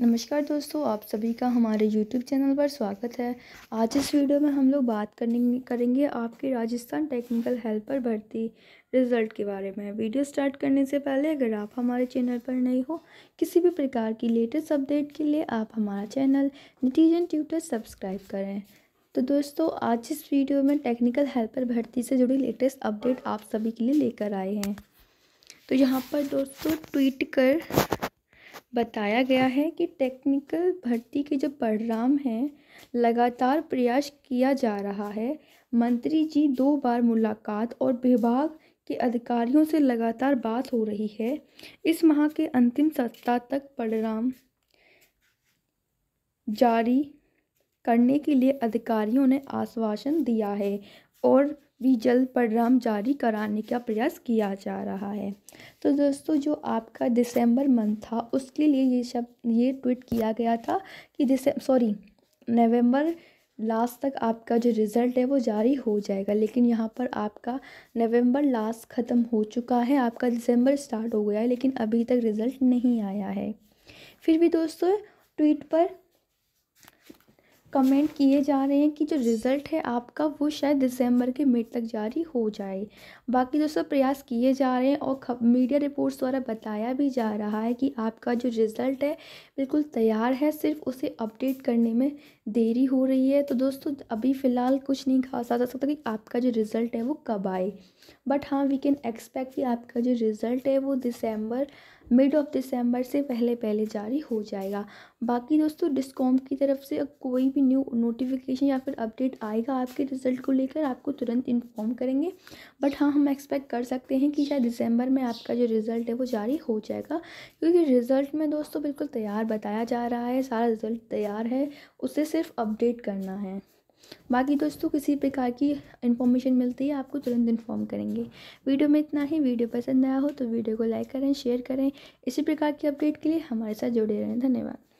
नमस्कार दोस्तों आप सभी का हमारे YouTube चैनल पर स्वागत है आज इस वीडियो में हम लोग बात करने करेंगे आपके राजस्थान टेक्निकल हेल्पर भर्ती रिज़ल्ट के बारे में वीडियो स्टार्ट करने से पहले अगर आप हमारे चैनल पर नए हो किसी भी प्रकार की लेटेस्ट अपडेट के लिए आप हमारा चैनल नतीजन ट्यूटर सब्सक्राइब करें तो दोस्तों आज इस वीडियो में टेक्निकल हेल्पर भर्ती से जुड़ी लेटेस्ट अपडेट आप सभी के लिए लेकर आए हैं तो यहाँ पर दोस्तों ट्वीट कर बताया गया है कि टेक्निकल भर्ती के जो परिणाम हैं लगातार प्रयास किया जा रहा है मंत्री जी दो बार मुलाकात और विभाग के अधिकारियों से लगातार बात हो रही है इस माह के अंतिम सप्ताह तक परिणाम जारी करने के लिए अधिकारियों ने आश्वासन दिया है और भी जल्द परिणाम जारी कराने का प्रयास किया जा रहा है तो दोस्तों जो आपका दिसंबर मंथ था उसके लिए ये शब्द ये ट्वीट किया गया था कि दिसम सॉरी नवंबर लास्ट तक आपका जो रिज़ल्ट है वो जारी हो जाएगा लेकिन यहाँ पर आपका नवंबर लास्ट ख़त्म हो चुका है आपका दिसंबर स्टार्ट हो गया है लेकिन अभी तक रिज़ल्ट नहीं आया है फिर भी दोस्तों ट्वीट पर कमेंट किए जा रहे हैं कि जो रिज़ल्ट है आपका वो शायद दिसंबर के मिड तक जारी हो जाए बाकी दोस्तों प्रयास किए जा रहे हैं और मीडिया रिपोर्ट्स द्वारा बताया भी जा रहा है कि आपका जो रिज़ल्ट है बिल्कुल तैयार है सिर्फ उसे अपडेट करने में देरी हो रही है तो दोस्तों अभी फ़िलहाल कुछ नहीं कहा जा सकता कि आपका जो रिज़ल्ट है वो कब आए बट हाँ वी कैन एक्सपेक्ट कि आपका जो रिज़ल्ट है वो दिसंबर मिड ऑफ दिसंबर से पहले पहले जारी हो जाएगा बाकी दोस्तों डिस्कॉम की तरफ से कोई भी न्यू नोटिफिकेशन या फिर अपडेट आएगा आपके रिजल्ट को लेकर आपको तुरंत इन्फॉर्म करेंगे बट हाँ हम एक्सपेक्ट कर सकते हैं कि शायद दिसंबर में आपका जो रिज़ल्ट है वो जारी हो जाएगा क्योंकि रिज़ल्ट में दोस्तों बिल्कुल तैयार बताया जा रहा है सारा रिज़ल्ट तैयार है उसे सिर्फ अपडेट करना है बाकी दोस्तों किसी प्रकार की इन्फॉर्मेशन मिलती है आपको तुरंत इन्फॉर्म करेंगे वीडियो में इतना ही वीडियो पसंद आया हो तो वीडियो को लाइक करें शेयर करें इसी प्रकार की अपडेट के लिए हमारे साथ जुड़े रहें धन्यवाद